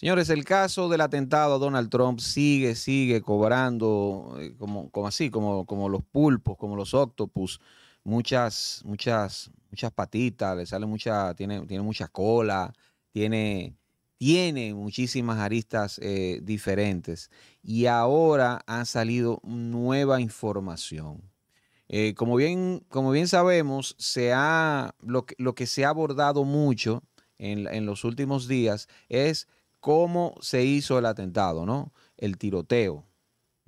Señores, el caso del atentado a Donald Trump sigue, sigue cobrando eh, como, así, como, como los pulpos, como los octopus, muchas, muchas, muchas patitas, le sale mucha, tiene, tiene mucha cola, tiene, tiene muchísimas aristas eh, diferentes. Y ahora ha salido nueva información. Eh, como, bien, como bien sabemos, se ha, lo, que, lo que se ha abordado mucho en, en los últimos días es cómo se hizo el atentado, ¿no? El tiroteo.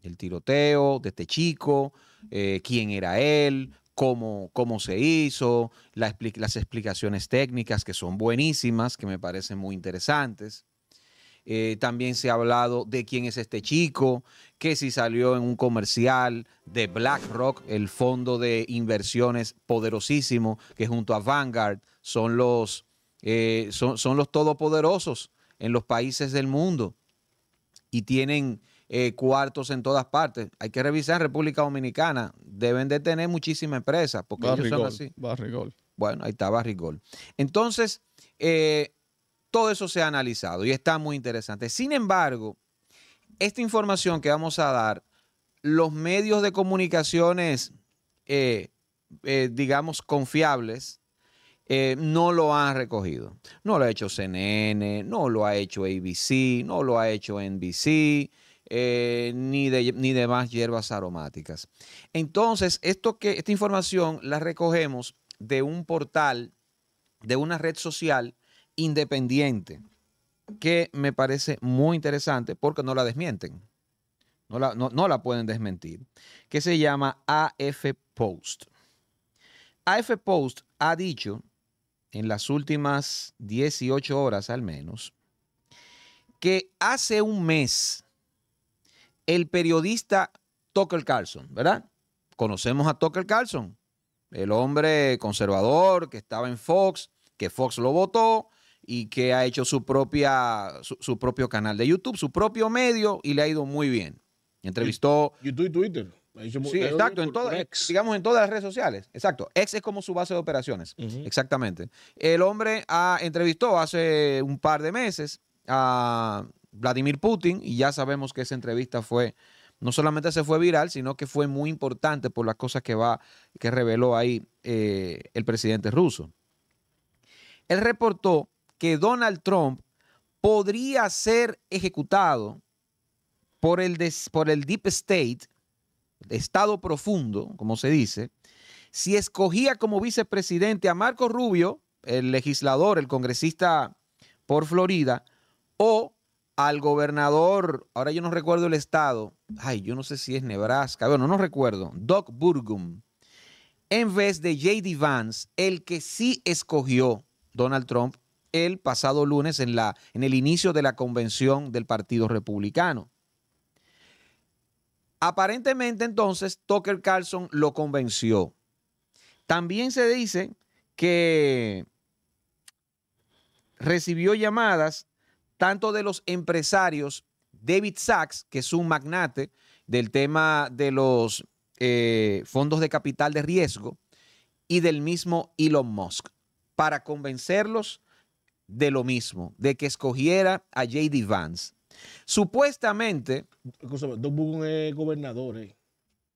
El tiroteo de este chico, eh, quién era él, cómo, cómo se hizo, las explicaciones técnicas que son buenísimas, que me parecen muy interesantes. Eh, también se ha hablado de quién es este chico, que si salió en un comercial de BlackRock, el fondo de inversiones poderosísimo, que junto a Vanguard son los, eh, son los todopoderosos en los países del mundo y tienen eh, cuartos en todas partes. Hay que revisar en República Dominicana. Deben de tener muchísimas empresas porque ellos son así. Barrigol. Bueno, ahí está Barrigol. Entonces, eh, todo eso se ha analizado y está muy interesante. Sin embargo, esta información que vamos a dar, los medios de comunicaciones, eh, digamos, confiables, eh, no lo han recogido. No lo ha hecho CNN, no lo ha hecho ABC, no lo ha hecho NBC, eh, ni, ni demás hierbas aromáticas. Entonces, esto que, esta información la recogemos de un portal, de una red social independiente, que me parece muy interesante porque no la desmienten. No la, no la pueden desmentir, que se llama AF Post. AF Post ha dicho en las últimas 18 horas al menos, que hace un mes el periodista Tucker Carlson, ¿verdad? Conocemos a Tucker Carlson, el hombre conservador que estaba en Fox, que Fox lo votó y que ha hecho su, propia, su propio canal de YouTube, su propio medio y le ha ido muy bien. Entrevistó... YouTube y Twitter. Sí, exacto, digamos en todas las redes sociales. Exacto, ex es como su base de operaciones. Exactamente. El hombre ah, entrevistó hace un par de meses a Vladimir Putin y ya sabemos que esa entrevista fue, no solamente se fue viral, sino que fue muy importante por las cosas que, va, que reveló ahí eh, el presidente ruso. Él reportó que Donald Trump podría ser ejecutado por el, por el Deep State estado profundo, como se dice, si escogía como vicepresidente a Marco Rubio, el legislador, el congresista por Florida, o al gobernador, ahora yo no recuerdo el estado, ay, yo no sé si es Nebraska, bueno, no recuerdo, Doc Burgum, en vez de JD Vance, el que sí escogió Donald Trump el pasado lunes en, la, en el inicio de la convención del Partido Republicano. Aparentemente entonces Tucker Carlson lo convenció. También se dice que recibió llamadas tanto de los empresarios David Sachs, que es un magnate del tema de los eh, fondos de capital de riesgo, y del mismo Elon Musk, para convencerlos de lo mismo, de que escogiera a JD Vance. Supuestamente. Don Bugun es eh, gobernador, eh.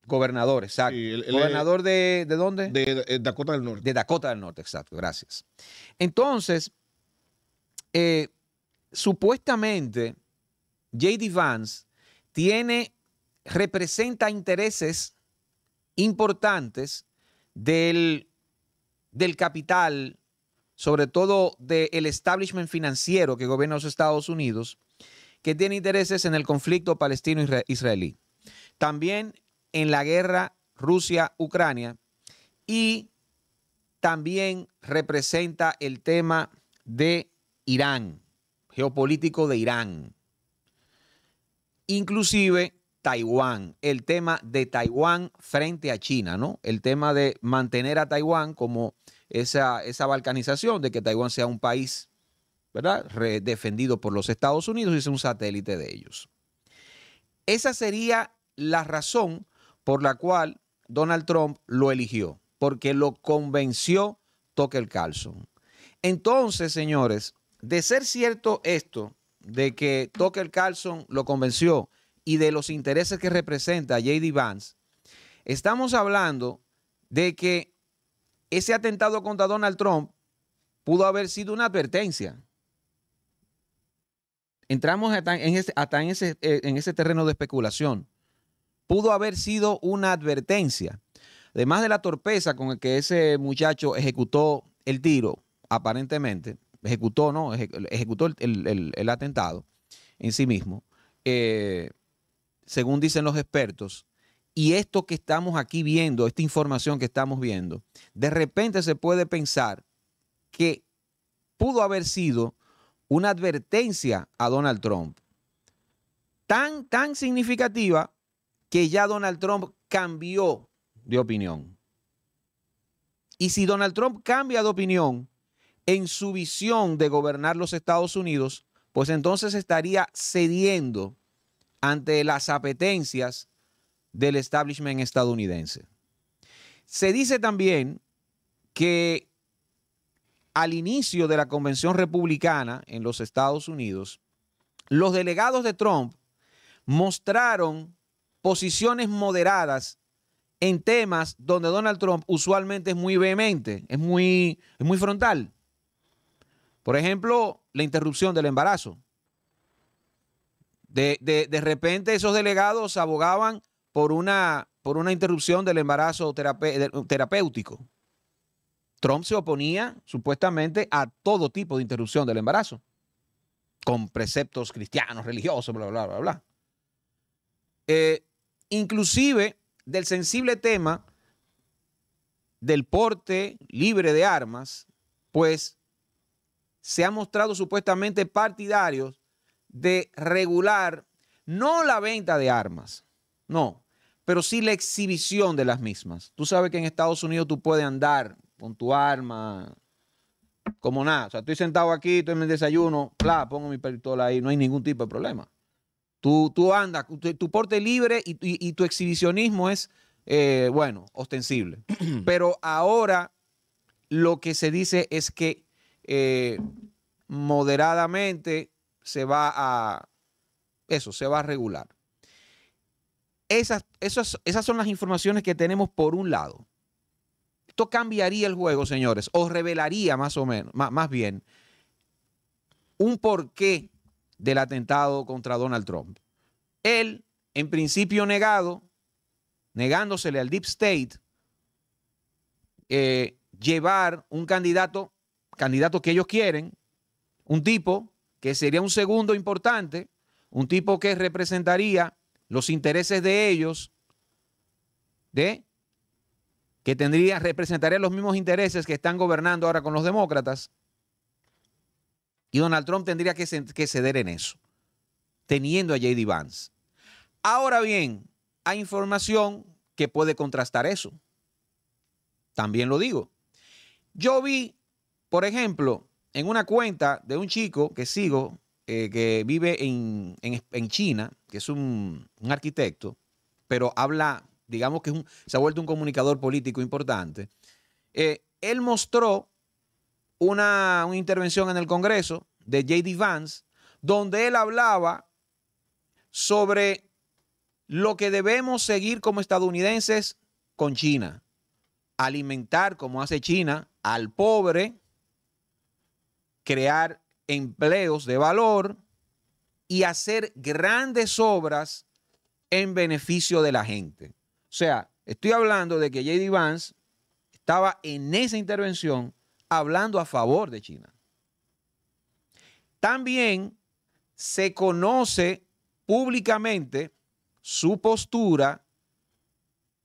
Gobernador, exacto. ¿Gobernador de, de, dónde? De, eh, Dakota del Norte. De Dakota del Norte, exacto, gracias. Entonces, supuestamente, J.D. Vance tiene, representa intereses importantes del, del capital, sobre todo del establishment financiero que gobierna los Estados Unidos, que tiene intereses en el conflicto palestino-israelí. También en la guerra Rusia-Ucrania y también representa el tema de Irán, geopolítico de Irán. Inclusive Taiwán, el tema de Taiwán frente a China, ¿no? El tema de mantener a Taiwán como esa, esa balcanización de que Taiwán sea un país ¿verdad? defendido por los Estados Unidos y es un satélite de ellos. Esa sería la razón por la cual Donald Trump lo eligió, porque lo convenció Tucker Carlson. Entonces, señores, de ser cierto esto, de que Tucker Carlson lo convenció y de los intereses que representa JD Vance, estamos hablando de que ese atentado contra Donald Trump pudo haber sido una advertencia entramos hasta eh, en ese, terreno de especulación. Pudo haber sido una advertencia. Además de la torpeza con la que ese muchacho ejecutó el tiro, aparentemente, ejecutó, ¿no? Ejecutó el, atentado en sí mismo, eh, según dicen los expertos, y esto que estamos aquí viendo, esta información que estamos viendo, de repente se puede pensar que pudo haber sido una advertencia a Donald Trump. Tan, tan significativa que ya Donald Trump cambió de opinión. Y si Donald Trump cambia de opinión en su visión de gobernar los Estados Unidos, pues entonces estaría cediendo ante las apetencias del establishment estadounidense. Se dice también que al inicio de la convención republicana en los Estados Unidos, los delegados de Trump mostraron posiciones moderadas en temas donde Donald Trump usualmente es muy vehemente, es muy, muy frontal. Por ejemplo, la interrupción del embarazo. De, repente esos delegados abogaban por una, por una interrupción del embarazo terapéutico. Trump se oponía supuestamente a todo tipo de interrupción del embarazo, con preceptos cristianos, religiosos, bla, bla, bla, bla. Eh, inclusive del sensible tema del porte libre de armas, pues se ha mostrado supuestamente partidarios de regular no la venta de armas, no, pero sí la exhibición de las mismas. Tú sabes que en Estados Unidos tú puedes andar con tu arma, como nada. O sea, estoy sentado aquí, estoy en mi desayuno, bla, pongo mi pistola ahí, no hay ningún tipo de problema. Tú, andas, tu, porte libre y, tu exhibicionismo es, eh, bueno, ostensible. Pero ahora lo que se dice es que eh, moderadamente se va a, eso, se va a regular. Esas, esas, esas son las informaciones que tenemos por un lado. Esto cambiaría el juego, señores, o revelaría más o menos, más, bien, un porqué del atentado contra Donald Trump. Él, en principio negado, negándosele al Deep State, eh, llevar un candidato, candidato que ellos quieren, un tipo que sería un segundo importante, un tipo que representaría los intereses de ellos, de que tendría, representaría los mismos intereses que están gobernando ahora con los demócratas. Y Donald Trump tendría que, ceder en eso, teniendo a JD Vance. Ahora bien, hay información que puede contrastar eso. También lo digo. Yo vi, por ejemplo, en una cuenta de un chico que sigo, eh, que vive en, China, que es un, un arquitecto, pero habla digamos que se ha vuelto un comunicador político importante, eh, él mostró una, una intervención en el Congreso de J.D. Vance, donde él hablaba sobre lo que debemos seguir como estadounidenses con China. Alimentar, como hace China, al pobre, crear empleos de valor y hacer grandes obras en beneficio de la gente. O sea, estoy hablando de que JD Vance estaba en esa intervención hablando a favor de China. También se conoce públicamente su postura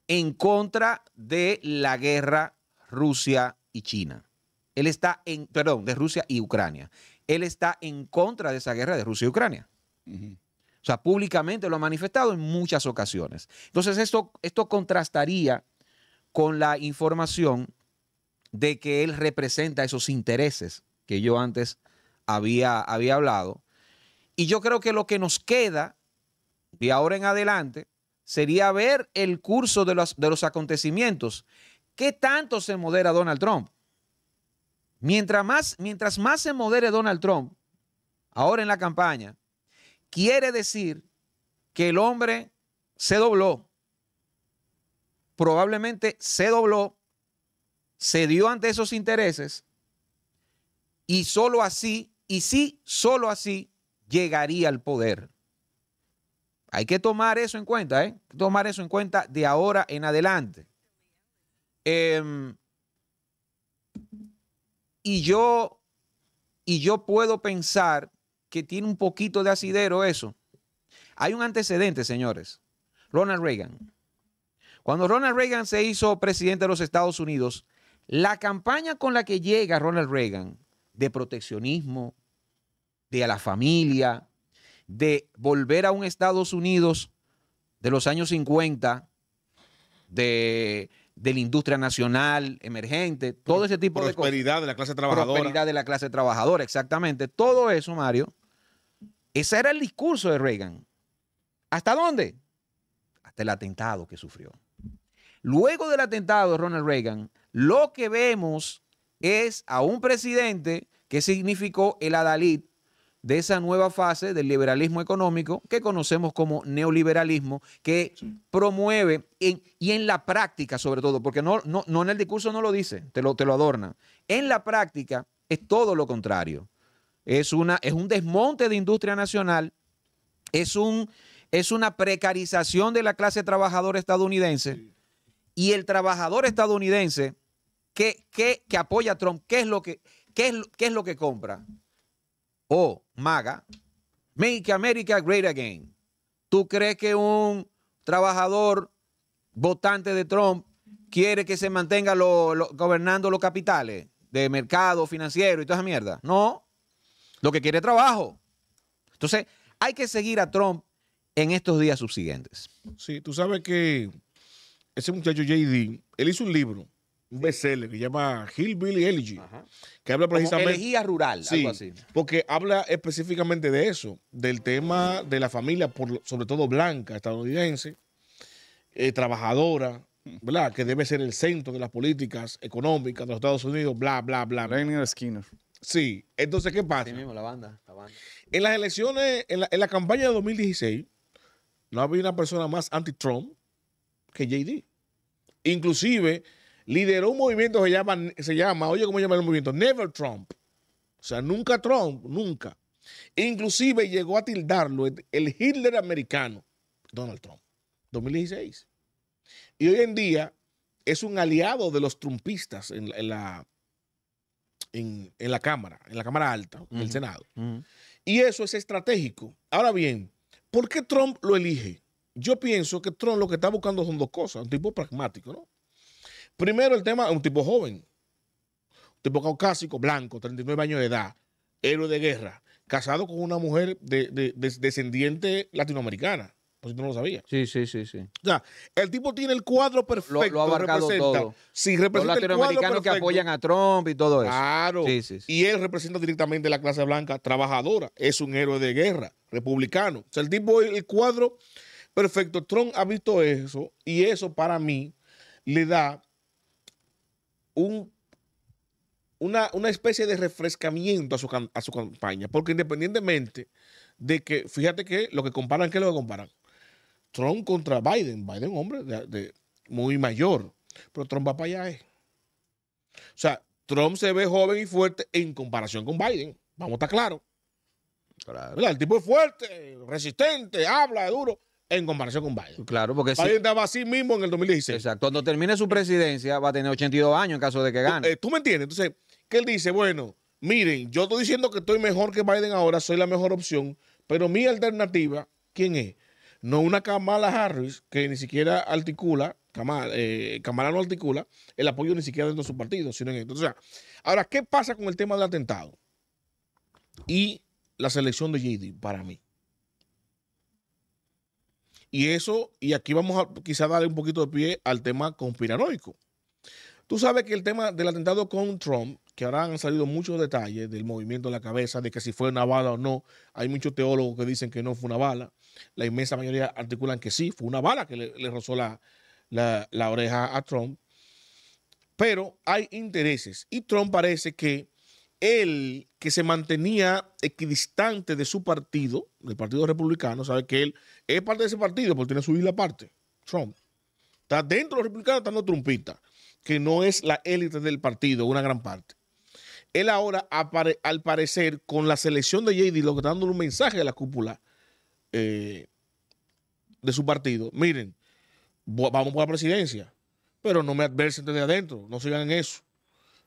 en contra de la guerra Rusia y China. Él está en, perdón, de Rusia y Ucrania. Él está en contra de esa guerra de Rusia y Ucrania. O sea, públicamente lo ha manifestado en muchas ocasiones. Entonces, esto, esto contrastaría con la información de que él representa esos intereses que yo antes había, había hablado. Y yo creo que lo que nos queda de ahora en adelante sería ver el curso de los, de los acontecimientos. ¿Qué tanto se modera Donald Trump? Mientras más, mientras más se modere Donald Trump, ahora en la campaña, quiere decir que el hombre se dobló, probablemente se dobló, se dio ante esos intereses y solo así, y sí, solo así llegaría al poder. Hay que tomar eso en cuenta, ¿eh? tomar eso en cuenta de ahora en adelante. Em, y yo, y yo puedo pensar que tiene un poquito de asidero eso. Hay un antecedente, señores. Ronald Reagan. Cuando Ronald Reagan se hizo presidente de los Estados Unidos, la campaña con la que llega Ronald Reagan de proteccionismo, de a la familia, de volver a un Estados Unidos de los años 50, de, la industria nacional emergente, todo ese tipo de cosas. Prosperidad de la clase trabajadora. Prosperidad de la clase trabajadora, exactamente. Todo eso, Mario, ese era el discurso de Reagan. ¿Hasta dónde? Hasta el atentado que sufrió. Luego del atentado de Ronald Reagan, lo que vemos es a un presidente que significó el adalid de esa nueva fase del liberalismo económico que conocemos como neoliberalismo, que promueve y en la práctica sobre todo, porque no, no en el discurso no lo dice, te lo, te lo adorna, en la práctica es todo lo contrario es, una, es un desmonte de industria nacional, es, un, es una precarización de la clase trabajadora estadounidense y el trabajador estadounidense que, apoya a Trump, ¿qué es lo que, es, lo que compra? O oh, MAGA, Make America Great Again. ¿Tú crees que un trabajador votante de Trump quiere que se mantenga lo, gobernando los capitales de mercado financiero y toda esa mierda? No, lo que quiere trabajo. Entonces, hay que seguir a Trump en estos días subsiguientes. Sí, tú sabes que ese muchacho JD, él hizo un libro, un best bestseller que se llama Hillbilly Elegy, que habla precisamente... Elegía rural, algo así. porque habla específicamente de eso, del tema de la familia, sobre todo blanca, estadounidense, eh, trabajadora, ¿verdad? Que debe ser el centro de las políticas económicas de los Estados Unidos, bla, bla, bla. Reiner Skinner. Sí, entonces, ¿qué pasa? la banda, En las elecciones, en la, campaña de 2016, no había una persona más anti-Trump que JD. Inclusive, lideró un movimiento que se llama, se llama, oye, ¿cómo llama el movimiento? Never Trump. O sea, nunca Trump, nunca. Inclusive llegó a tildarlo el Hitler americano, Donald Trump, 2016. Y hoy en día es un aliado de los trumpistas en la, en, la Cámara, en la Cámara Alta, en el Senado. Y eso es estratégico. Ahora bien, ¿por qué Trump lo elige? Yo pienso que Trump lo que está buscando son dos cosas, un tipo pragmático, ¿no? Primero, el tema, un tipo joven, un tipo caucásico, blanco, 39 años de edad, héroe de guerra, casado con una mujer de, descendiente latinoamericana. Pues no lo sabía. Sí, sí, sí, sí. O sea, el tipo tiene el cuadro perfecto. Lo, ha abarcado todo. Sí, representa Los latinoamericanos que apoyan a Trump y todo eso. Claro. Sí, sí, Y él representa directamente la clase blanca trabajadora. Es un héroe de guerra, republicano. O sea, el tipo, el cuadro perfecto. Trump ha visto eso y eso para mí le da una, especie de refrescamiento a a su campaña. Porque independientemente de que, fíjate que lo que comparan, ¿qué es lo que comparan? Trump contra Biden. Biden, hombre, muy mayor. Pero Trump va para allá. Eh. O sea, Trump se ve joven y fuerte en comparación con Biden. Vamos a estar claros. Claro. El tipo es fuerte, resistente, habla duro en comparación con Biden. Claro, porque Biden estaba así mismo en el 2016. Exacto. Cuando termine su presidencia va a tener 82 años en caso de que gane. Tú, eh, ¿tú me entiendes. Entonces, que él dice, bueno, miren, yo estoy diciendo que estoy mejor que Biden ahora, soy la mejor opción, pero mi alternativa, ¿quién es? No una Kamala Harris que ni siquiera articula, eh, Kamala, no articula el apoyo ni siquiera dentro de su partido, sino en esto. ahora, ¿qué pasa con el tema del atentado? Y la selección de JD para mí. Y eso, y aquí vamos a quizá darle un poquito de pie al tema conspiranoico. Tú sabes que el tema del atentado con Trump, que ahora han salido muchos detalles del movimiento de la cabeza, de que si fue una bala o no, hay muchos teólogos que dicen que no fue una bala, la inmensa mayoría articulan que sí, fue una bala que le, rozó la, oreja a Trump, pero hay intereses y Trump parece que él, que se mantenía equidistante de su partido, del Partido Republicano, sabe que él es parte de ese partido, porque tiene su isla aparte, Trump. Está dentro de los republicanos, está no trumpista que no es la élite del partido, una gran parte. Él ahora, al parecer, con la selección de JD, lo que está dando un mensaje a la cúpula eh, de su partido. Miren, vamos por la presidencia, pero no me adversen desde adentro, no sigan en eso,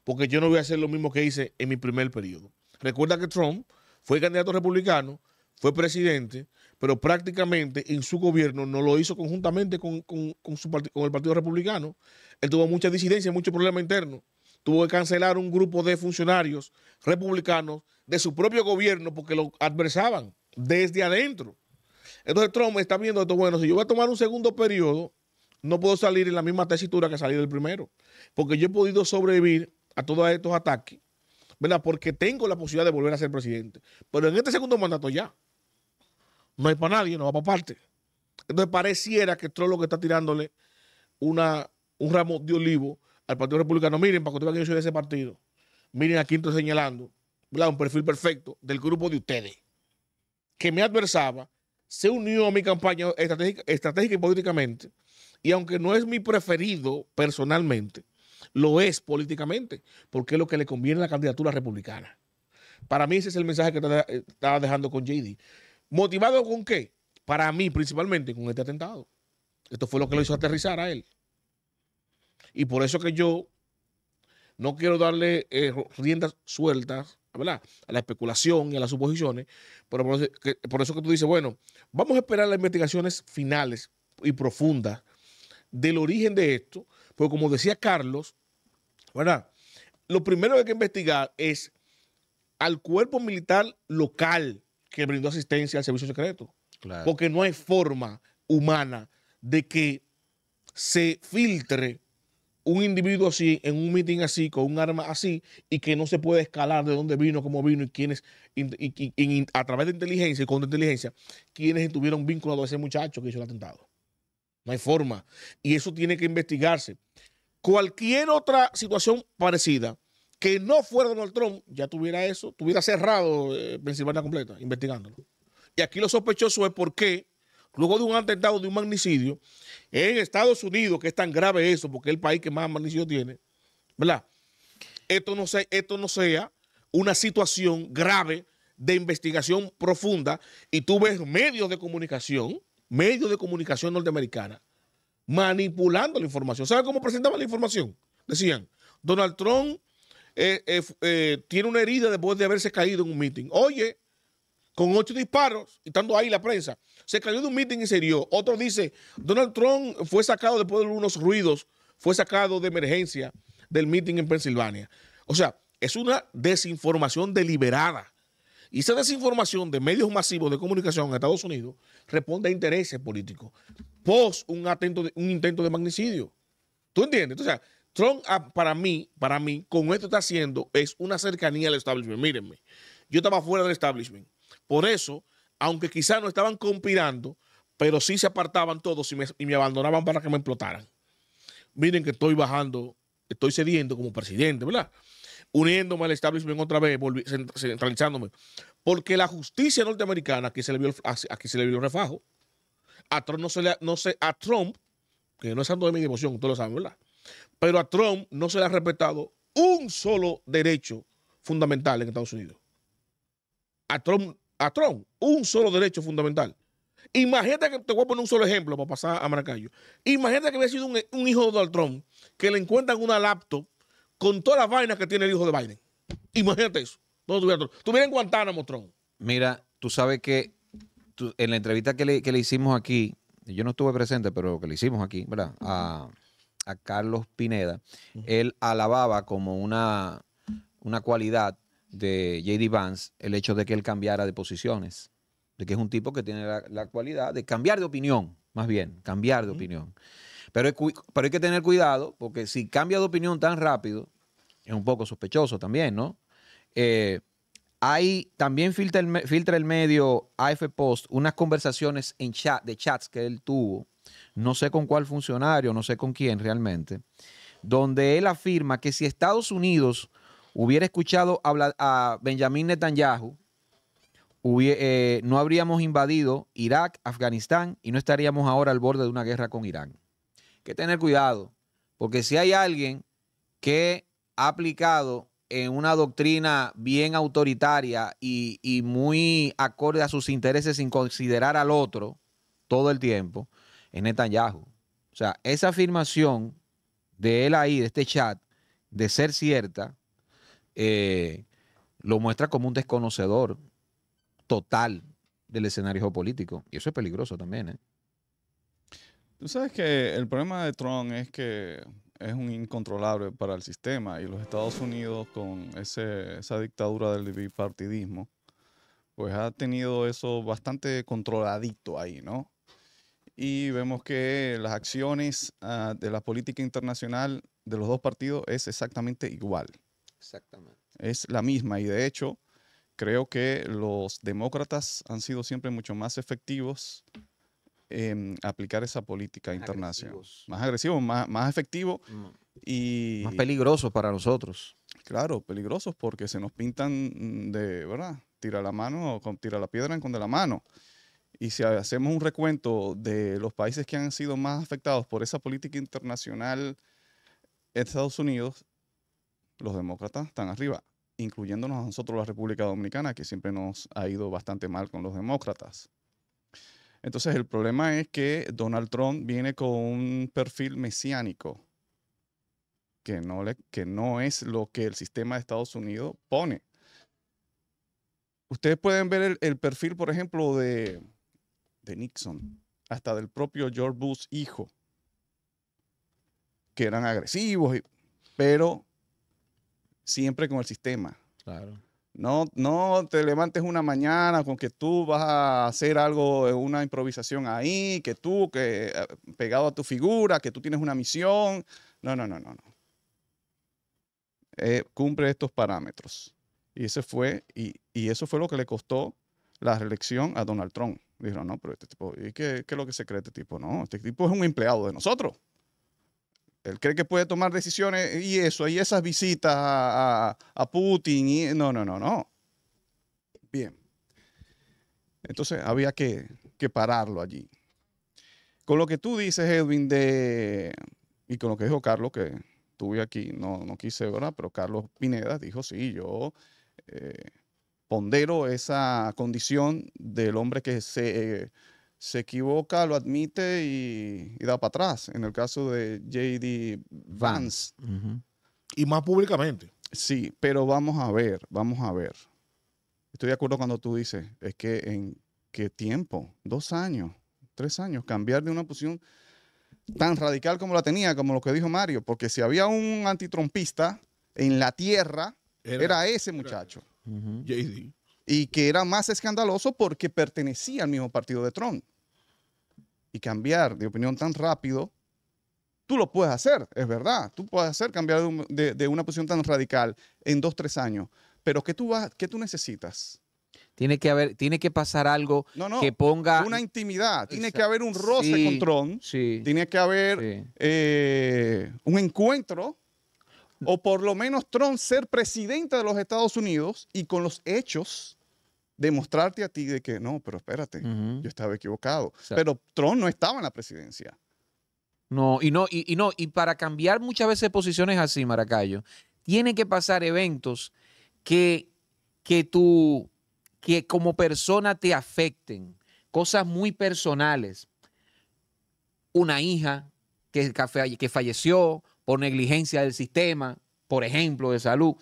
porque yo no voy a hacer lo mismo que hice en mi primer periodo. Recuerda que Trump fue candidato republicano, fue presidente, pero prácticamente en su gobierno no lo hizo conjuntamente con, el Partido Republicano. Él tuvo mucha disidencia, mucho problema interno. Tuvo que cancelar un grupo de funcionarios republicanos de su propio gobierno porque lo adversaban desde adentro. Entonces Trump está viendo esto, bueno, si yo voy a tomar un segundo periodo, no puedo salir en la misma tesitura que salí del primero, porque yo he podido sobrevivir a todos estos ataques, ¿verdad? Porque tengo la posibilidad de volver a ser presidente. Pero en este segundo mandato ya no hay para nadie, no va para parte. Entonces pareciera que lo que está tirándole una, un ramo de olivo al Partido Republicano. Miren, para que ustedes vean que yo soy de ese partido. Miren, aquí estoy señalando un perfil perfecto del grupo de ustedes que me adversaba, se unió a mi campaña estratégica, estratégica y políticamente. Y aunque no es mi preferido personalmente, lo es políticamente, porque es lo que le conviene a la candidatura republicana. Para mí ese es el mensaje que eh, estaba dejando con JD. ¿Motivado con qué? Para mí, principalmente, con este atentado. Esto fue lo que lo hizo aterrizar a él. Y por eso que yo no quiero darle eh, riendas sueltas a la especulación y a las suposiciones, pero por eso, que, tú dices, bueno, vamos a esperar las investigaciones finales y profundas del origen de esto, porque como decía Carlos, Lo primero que hay que investigar es al cuerpo militar local, que brindó asistencia al servicio secreto. Porque no hay forma humana de que se filtre un individuo así, en un meeting así, con un arma así, y que no se pueda escalar de dónde vino, cómo vino y quiénes, a través de inteligencia y inteligencia, quienes estuvieron vinculados a ese muchacho que hizo el atentado. No hay forma. Y eso tiene que investigarse. Cualquier otra situación parecida que no fuera Donald Trump, ya tuviera eso, tuviera cerrado eh, Pensilvania completa, investigándolo. Y aquí lo sospechoso es por qué, luego de un atentado, de un magnicidio, en Estados Unidos, que es tan grave eso, porque es el país que más magnicidio tiene, ¿verdad? Esto no, sea, esto no sea una situación grave de investigación profunda y tú ves medios de comunicación, medios de comunicación norteamericana, manipulando la información. ¿Saben cómo presentaban la información? Decían, Donald Trump eh, eh, eh, tiene una herida después de haberse caído en un meeting. Oye, con ocho disparos, y estando ahí la prensa, se cayó de un meeting y se hirió. Otro dice, Donald Trump fue sacado después de unos ruidos, fue sacado de emergencia del meeting en Pensilvania. O sea, es una desinformación deliberada. Y esa desinformación de medios masivos de comunicación en Estados Unidos responde a intereses políticos, Post un, atento un intento de magnicidio. ¿Tú entiendes? O sea, Trump, ah, para mí, para mí, con esto está haciendo es una cercanía al establishment. Mírenme, yo estaba fuera del establishment. Por eso, aunque quizás no estaban conspirando, pero sí se apartaban todos y me, abandonaban para que me explotaran. Miren que estoy bajando, estoy cediendo como presidente, ¿verdad? Uniéndome al establishment otra vez, centralizándome. Porque la justicia norteamericana, aquí se le vio, aquí se le vio refajo. A Trump no no a Trump, que no es santo de mi devoción, ustedes lo saben, ¿verdad? Pero a Trump no se le ha respetado un solo derecho fundamental en Estados Unidos. A Trump, a Trump un solo derecho fundamental. Imagínate que te voy a poner un solo ejemplo para pasar a Maracayo. Imagínate que hubiera sido un, hijo de Donald Trump que le encuentran una laptop con todas las vainas que tiene el hijo de Biden. Imagínate eso. No tuviera, en Guantánamo Trump. Mira, tú sabes que en la entrevista que le, hicimos aquí, yo no estuve presente, pero que le hicimos aquí, ¿verdad? A a Carlos Pineda, él alababa como una, una cualidad de JD Vance el hecho de que él cambiara de posiciones, de que es un tipo que tiene la, cualidad de cambiar de opinión, más bien, cambiar de opinión. Pero, hay que tener cuidado porque si cambia de opinión tan rápido, es un poco sospechoso también, ¿no? Eh, hay, también filtra el, filtra el medio AF Post unas conversaciones en chat, de chats que él tuvo no sé con cuál funcionario, no sé con quién realmente, donde él afirma que si Estados Unidos hubiera escuchado a Benjamín Netanyahu, eh, no habríamos invadido Irak, Afganistán y no estaríamos ahora al borde de una guerra con Irán. Hay que tener cuidado, porque si hay alguien que ha aplicado en una doctrina bien autoritaria y muy acorde a sus intereses sin considerar al otro todo el tiempo, es Netanyahu. O sea, esa afirmación de él ahí, de este chat, de ser cierta, eh, lo muestra como un desconocedor total del escenario geopolítico. Y eso es peligroso también. ¿eh? Tú sabes que el problema de Trump es que es un incontrolable para el sistema y los Estados Unidos con esa dictadura del bipartidismo, pues ha tenido eso bastante controladito ahí, ¿no? y vemos que las acciones ah, de la política internacional de los dos partidos es exactamente igual. Exactamente. Es la misma y de hecho creo que los demócratas han sido siempre mucho más efectivos en aplicar esa política internacional. Más agresivos, más, más efectivos mm. y... Más peligrosos para nosotros. Claro, peligrosos porque se nos pintan de, ¿verdad? Tira la mano, tira la piedra con de la mano. Y si hacemos un recuento de los países que han sido más afectados por esa política internacional, Estados Unidos, los demócratas están arriba, incluyéndonos a nosotros la República Dominicana, que siempre nos ha ido bastante mal con los demócratas. Entonces el problema es que Donald Trump viene con un perfil mesiánico, que no, que no es lo que el sistema de Estados Unidos pone. Ustedes pueden ver el perfil, por ejemplo, de de Nixon, hasta del propio George Bush hijo, que eran agresivos, pero siempre con el sistema. No, no te levantes una mañana con que tú vas a hacer algo, una improvisación ahí, que tú, que eh, pegado a tu figura, que tú tienes una misión. No, no, no, no, no. Eh, cumple estos parámetros. Y ese fue, y, y eso fue lo que le costó la reelección a Donald Trump. Dijeron, no, pero este tipo, ¿y qué, es lo que se cree este tipo? No, este tipo es un empleado de nosotros. Él cree que puede tomar decisiones y eso, y esas visitas a, Putin, y no, no, no, no. Bien. Entonces había que, pararlo allí. Con lo que tú dices, Edwin, de, y con lo que dijo Carlos, que tuve aquí, no, no quise, ¿verdad? Pero Carlos Pineda dijo, sí, yo eh, pondero esa condición del hombre que se, se equivoca, lo admite y, da para atrás. En el caso de JD Vance. Y más públicamente. Sí, pero vamos a ver, vamos a ver. Estoy de acuerdo cuando tú dices, es que en qué tiempo, dos años, tres años, cambiar de una posición tan radical como la tenía, como lo que dijo Mario, porque si había un antitrompista en la tierra, era, ese muchacho. Y que era más escandaloso porque pertenecía al mismo partido de Trump. Y cambiar de opinión tan rápido, tú lo puedes hacer, es verdad. Tú puedes hacer cambiar de, una posición tan radical en dos, tres años. Pero ¿qué tú, vas, tú necesitas? Tiene que haber, tiene que pasar algo que ponga una intimidad. Tiene que haber un roce con Tron. tiene que haber eh, un encuentro o por lo menos Trump ser presidenta de los Estados Unidos y con los hechos demostrarte a ti de que no, pero espérate, yo estaba equivocado. Pero Trump no estaba en la presidencia. No, y no, y, no, y para cambiar muchas veces posiciones así, Maracayo, tiene que pasar eventos que, que tú, que como persona te afecten, cosas muy personales. Una hija que, que falleció, por negligencia del sistema, por ejemplo, de salud,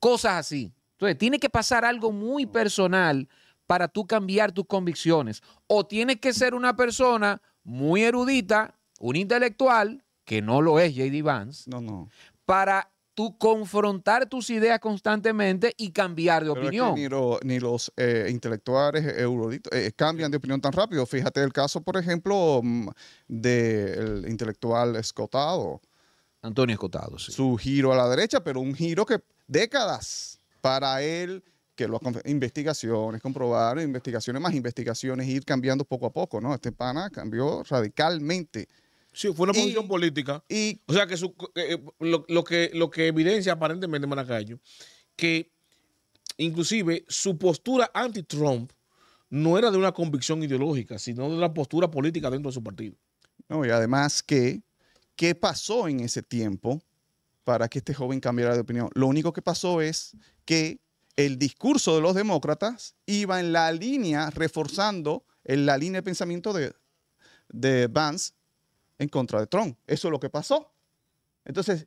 cosas así. Entonces, tiene que pasar algo muy personal para tú cambiar tus convicciones. O tienes que ser una persona muy erudita, un intelectual, que no lo es JD Vance, no, para tú confrontar tus ideas constantemente y cambiar de opinión. ni, los eh, intelectuales eh, eruditos eh, cambian de opinión tan rápido. Fíjate el caso, por ejemplo, mm, del intelectual escotado. Antonio Escotado, sí. Su giro a la derecha, pero un giro que décadas para él, que lo investigaciones, comprobar, investigaciones más investigaciones, ir cambiando poco a poco, ¿no? Este pana cambió radicalmente. Sí, fue una posición política. Y, o sea, que, eh, eh, lo, que lo que evidencia aparentemente Maracayo, que inclusive su postura anti-Trump no era de una convicción ideológica, sino de una postura política dentro de su partido. No, y además que ¿Qué pasó en ese tiempo para que este joven cambiara de opinión? Lo único que pasó es que el discurso de los demócratas iba en la línea, reforzando en la línea de pensamiento de, de Vance en contra de Trump. Eso es lo que pasó. Entonces,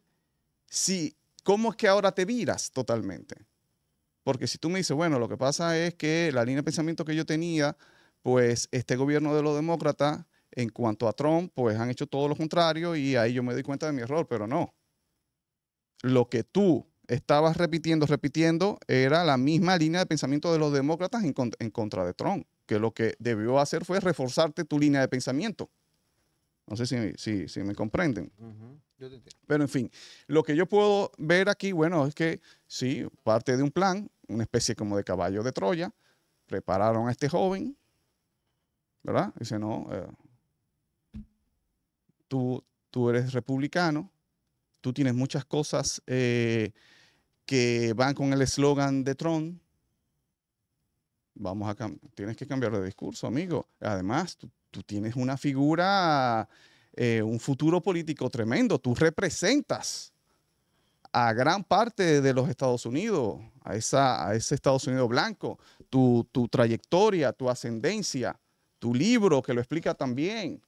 ¿cómo es que ahora te viras totalmente? Porque si tú me dices, bueno, lo que pasa es que la línea de pensamiento que yo tenía, pues este gobierno de los demócratas en cuanto a Trump, pues han hecho todo lo contrario y ahí yo me doy cuenta de mi error, pero no. Lo que tú estabas repitiendo, repitiendo, era la misma línea de pensamiento de los demócratas en, contra, de Trump, que lo que debió hacer fue reforzarte tu línea de pensamiento. No sé si, me comprenden. Pero en fin, lo que yo puedo ver aquí, bueno, es que sí, parte de un plan, una especie como de caballo de Troya, prepararon a este joven, ¿verdad? Dice, no, eh, tú, eres republicano, tú tienes muchas cosas eh, que van con el eslogan de Trump. Vamos a tienes que cambiar de discurso, amigo. Además, tú, tienes una figura, eh, un futuro político tremendo. Tú representas a gran parte de los Estados Unidos, a, esa, a ese Estados Unidos blanco, tu, tu, trayectoria, tu ascendencia, tu libro que lo explica también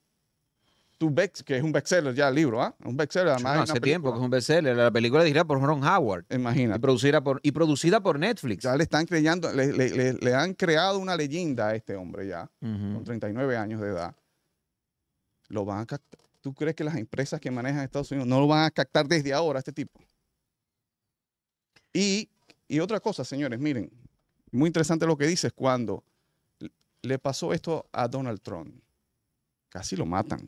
que es un bestseller ya el libro, ¿ah? Un bestseller, además. No, hace tiempo que es un bestseller. La película dirigida por Ron Howard. Imagina. Y producida por, y producida por Netflix. Ya le están creyendo, le, han creado una leyenda a este hombre ya, con 39 años de edad. Lo van a ¿Tú crees que las empresas que manejan Estados Unidos no lo van a captar desde ahora a este tipo? Y, y otra cosa, señores, miren, muy interesante lo que dices cuando le pasó esto a Donald Trump. Casi lo matan.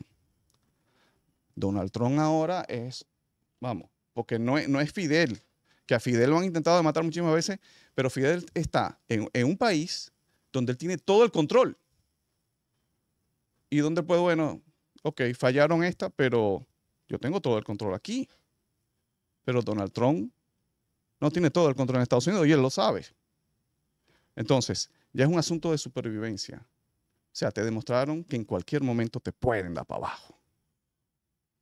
Donald Trump ahora es, vamos, porque no es, Fidel, que a Fidel lo han intentado matar muchísimas veces, pero Fidel está en, en un país donde él tiene todo el control. Y donde puede, bueno, ok, fallaron esta, pero yo tengo todo el control aquí. Pero Donald Trump no tiene todo el control en Estados Unidos y él lo sabe. Entonces, ya es un asunto de supervivencia. O sea, te demostraron que en cualquier momento te pueden dar para abajo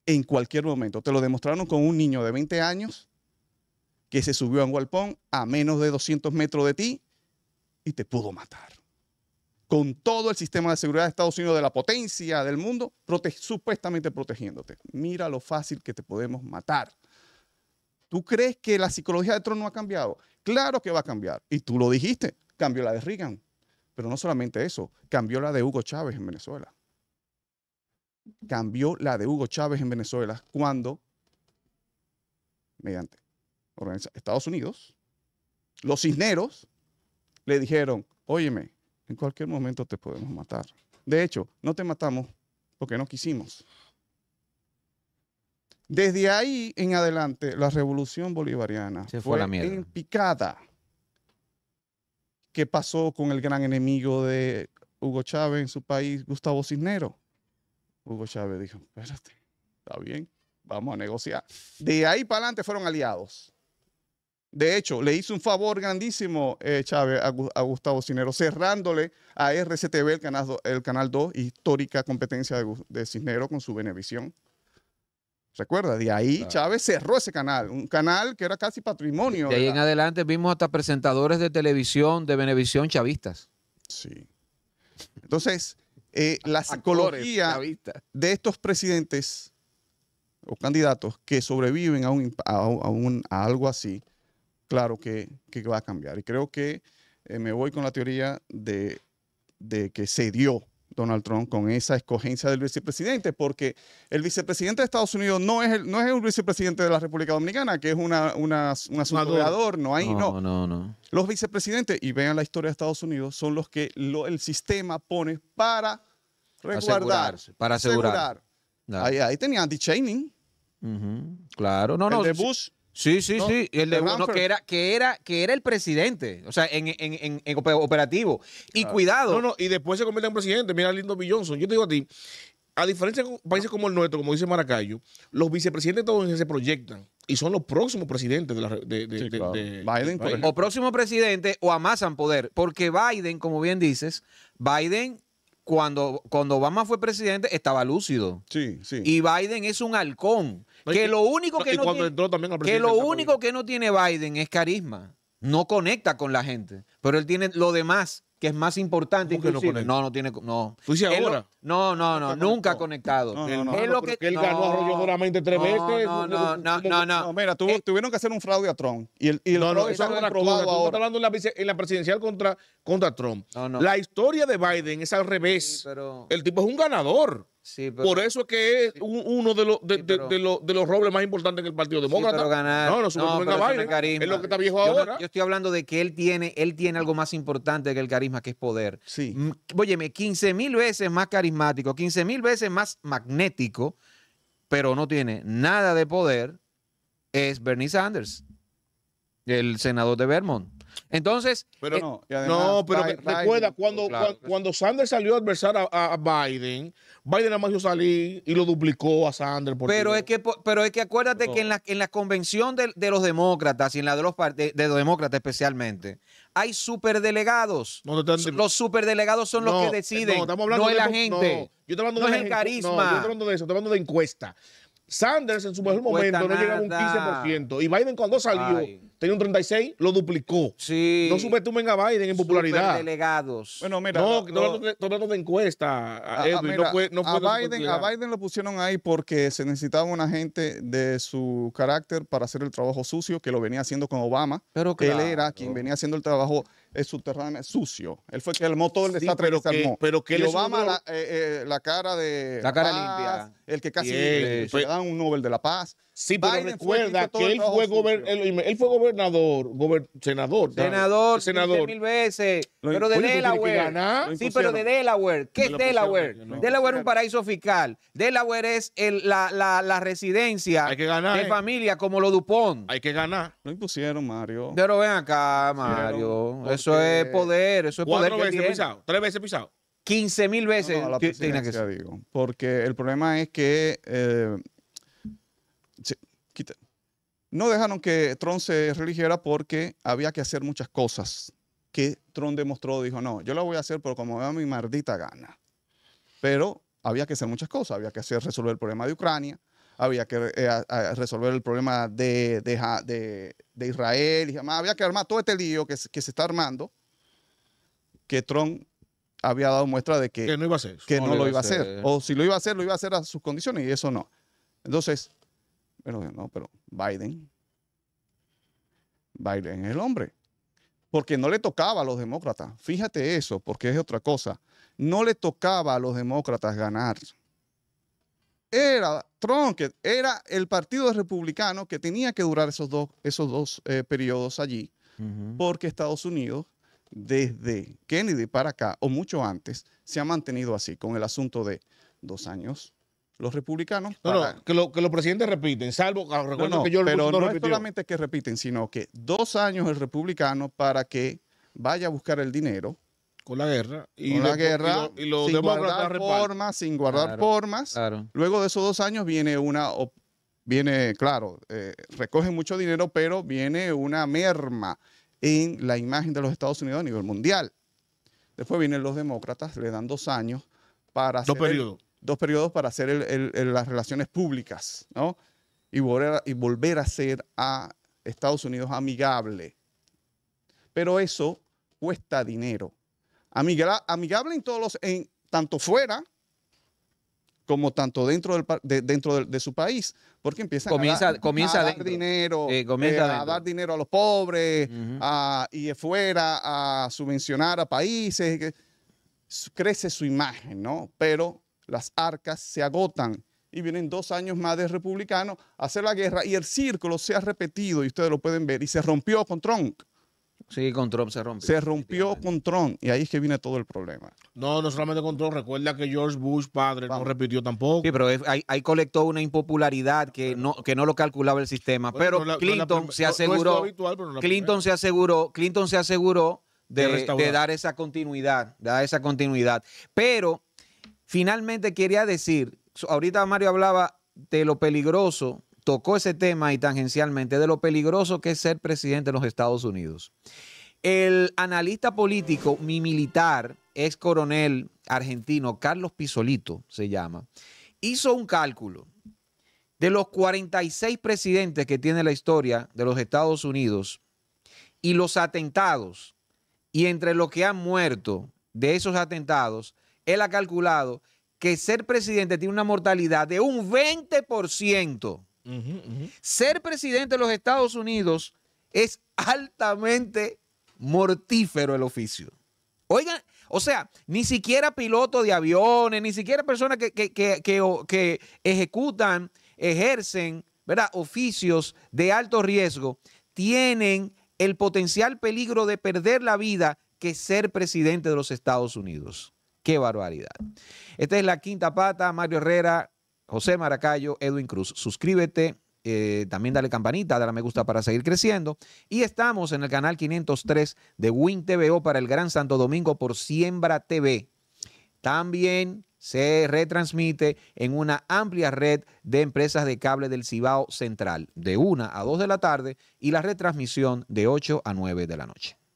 en cualquier momento. Te lo demostraron con un niño de 20 años que se subió a un galpón a menos de 200 metros de ti y te pudo matar. Con todo el sistema de seguridad de Estados Unidos, de la potencia del mundo, supuestamente protegiéndote. Mira lo fácil que te podemos matar. ¿Tú crees que la psicología de Trump no ha cambiado? Claro que va a cambiar. Y tú lo dijiste, cambió la de Reagan. Pero no solamente eso, cambió la de Hugo Chávez en Venezuela cambió la de Hugo Chávez en Venezuela cuando, mediante Estados Unidos, los cisneros le dijeron, óyeme, en cualquier momento te podemos matar. De hecho, no te matamos porque no quisimos. Desde ahí en adelante, la revolución bolivariana Se fue, la en picada. ¿Qué pasó con el gran enemigo de Hugo Chávez en su país, Gustavo Cisnero? Hugo Chávez dijo, espérate, está bien, vamos a negociar. De ahí para adelante fueron aliados. De hecho, le hizo un favor grandísimo eh, Chávez a, Gustavo Cisneros, cerrándole a RCTV el canal, el canal 2, histórica competencia de, de Cisneros con su Benevisión. Recuerda, de ahí Chávez cerró ese canal, un canal que era casi patrimonio. De ahí en adelante vimos hasta presentadores de televisión, de Benevisión chavistas. Sí. Entonces, eh, la psicología de estos presidentes o candidatos que sobreviven a, un, a, un, algo así, claro que, va a cambiar. Y creo que eh, me voy con la teoría de, que se dio Donald Trump con esa escogencia del vicepresidente, porque el vicepresidente de Estados Unidos no es el, no es un vicepresidente de la República Dominicana, que es una, un asunto no hay, no, no. Los vicepresidentes, y vean la historia de Estados Unidos, son los que el sistema pone para resguardar, asegurarse, para asegurar. Ahí, tenía anti-chaining. Claro, no, el no. El de Bush. Sí, sí, sí. El de, Bush que era, que era, que era el presidente. O sea, en, operativo. Y cuidado. No, no, y después se convierte en presidente. Mira Lindo B. Johnson. Yo te digo a ti, a diferencia de países como el nuestro, como dice Maracayo, los vicepresidentes todos se proyectan y son los próximos presidentes de, la, Biden. o próximo presidente o amasan poder. Porque Biden, como bien dices, Biden cuando, cuando Obama fue presidente estaba lúcido. Sí, sí. Y Biden es un halcón. que lo único que no, tiene, lo único que no tiene Biden es carisma. No conecta con la gente. Pero él tiene lo demás que es más importante. Que no, no, no tiene. No. Tú dices ahora. No, no, no, nunca conectado. No, no, no, es que... él ganó duramente tres veces. No, no, no, no. mira, tuvieron que hacer un fraude a Trump. Y el, y el no, no, eso ahora. hablando en la, presidencial contra, contra Trump. La historia de Biden es al revés. El tipo es un ganador. Sí, pero, Por eso es que es uno de los, de, los, de los robles más importantes en el Partido Demócrata. no, no, no pero Biden, Es lo que está viejo ahora. yo estoy hablando de que él tiene, él tiene algo más importante que el carisma, que es poder. Sí. óyeme, 15 mil veces más carisma 15 mil veces más magnético, pero no tiene nada de poder, es Bernie Sanders, el senador de Vermont. Entonces. Pero eh, no, no pero recuerda, cuando, cuando, Sanders salió a adversar a, Biden, Biden además yo salí y lo duplicó a Sanders. pero, es que, pero es que acuérdate que en la, en la convención de, los demócratas y en la de los, partidos de los demócratas especialmente, hay superdelegados. los superdelegados son los que eh, deciden. No, es la gente. yo estoy hablando no es el carisma. No, yo estoy hablando de eso, estoy hablando de encuesta. Sanders en su mejor pues momento no llegaba a un 15% y Biden cuando salió tenía un 36, lo duplicó. Sí. No subestimen a Biden en popularidad. delegados. Bueno, mira. No, no, de encuesta. A, Biden, lo pusieron ahí porque se necesitaba un agente de su carácter para hacer el trabajo sucio que lo venía haciendo con Obama. Pero Él era quien venía haciendo el trabajo eh, subterráneo sucio. Él fue que armó todo el desastre pero que, Pero que Obama, eh, eh, la, cara de. La cara limpia. El que casi le un Nobel de la Paz. Sí, pero Biden recuerda que él fue, gobernador, senador. Senador, senador. mil veces. pero de Delaware. Sí, pero de Delaware. ¿Qué es Delaware? Delaware es un paraíso fiscal. Delaware es la, residencia de eh. familia como lo Dupont. Hay que ganar. Lo impusieron, Mario. Pero ven acá, Mario. eso es poder, eso es cuatro poder. Veces pisado, tres veces pisado. 15 mil veces. No, que porque el problema es que eh, no dejaron que Trump se religiera porque había que hacer muchas cosas que Tron demostró, dijo, no, yo lo voy a hacer, pero como me mi maldita gana. Pero había que hacer muchas cosas, había que resolver el problema de Ucrania, había que eh, resolver el problema de, de, Israel, y había que armar todo este lío que, se está armando, que Tron había dado muestra de que, no, lo iba a hacer. O si lo iba a hacer, lo iba a hacer a sus condiciones y eso no. Entonces, pero no, pero Biden. Biden es el hombre. Porque no le tocaba a los demócratas. Fíjate eso, porque es otra cosa. No le tocaba a los demócratas ganar. Era Trump, era el partido republicano que tenía que durar esos dos, esos dos eh, periodos allí, porque Estados Unidos desde Kennedy para acá, o mucho antes, se ha mantenido así, con el asunto de dos años, los republicanos. No, que, lo, que, los presidentes repiten, salvo ah, que yo no, no es solamente que repiten, sino que dos años el republicano para que vaya a buscar el dinero. Con la guerra. Y la guerra. Y, sin guardar formas, sin guardar formas. Luego de esos dos años viene una. Viene, claro, eh, Recoge mucho dinero, pero viene una merma en la imagen de los Estados Unidos a nivel mundial. Después vienen los demócratas, le dan dos años para Dos dos periodos para hacer las relaciones públicas, ¿no? Y volver, a, y volver a ser a Estados Unidos amigable. Pero eso cuesta dinero. amigable en todos los, en, tanto fuera como tanto dentro, del, de, dentro de, su país, porque empieza a, comienza a dar, dinero, eh, eh, a dar dinero a los pobres, a, y fuera a subvencionar a países, crece su imagen, ¿no? Pero las arcas se agotan y vienen dos años más de republicanos a hacer la guerra y el círculo se ha repetido y ustedes lo pueden ver y se rompió con Trump. Sí, con Trump se rompió. Se rompió con Trump y ahí es que viene todo el problema. No, no solamente con Trump. Recuerda que George Bush padre no repitió tampoco. Sí, pero ahí, colectó una impopularidad que no, que no lo calculaba el sistema. pero Clinton se aseguró. Clinton se aseguró. Clinton se aseguró de, dar esa continuidad, de dar esa continuidad. Pero Finalmente quería decir, ahorita Mario hablaba de lo peligroso, tocó ese tema y tangencialmente, de lo peligroso que es ser presidente de los Estados Unidos. El analista político, mi militar, ex coronel argentino, Carlos Pisolito se llama, hizo un cálculo de los 46 presidentes que tiene la historia de los Estados Unidos y los atentados, y entre los que han muerto de esos atentados, él ha calculado que ser presidente tiene una mortalidad de un 20%. Ser presidente de los Estados Unidos es altamente mortífero el oficio. Oigan, o sea, ni siquiera piloto de aviones, ni siquiera personas que, que, ejecutan, ejercen, ¿verdad? Oficios de alto riesgo tienen el potencial peligro de perder la vida que ser presidente de los Estados Unidos. Qué barbaridad. Esta es la quinta pata. Mario Herrera, José Maracayo, Edwin Cruz. Suscríbete. Eh, también dale campanita, dale me gusta para seguir creciendo. Y estamos en el canal 503 de Win TVO para el Gran Santo Domingo por Siembra TV. También se retransmite en una amplia red de empresas de cable del Cibao Central, de 1 a 2 de la tarde y la retransmisión de 8 a 9 de la noche.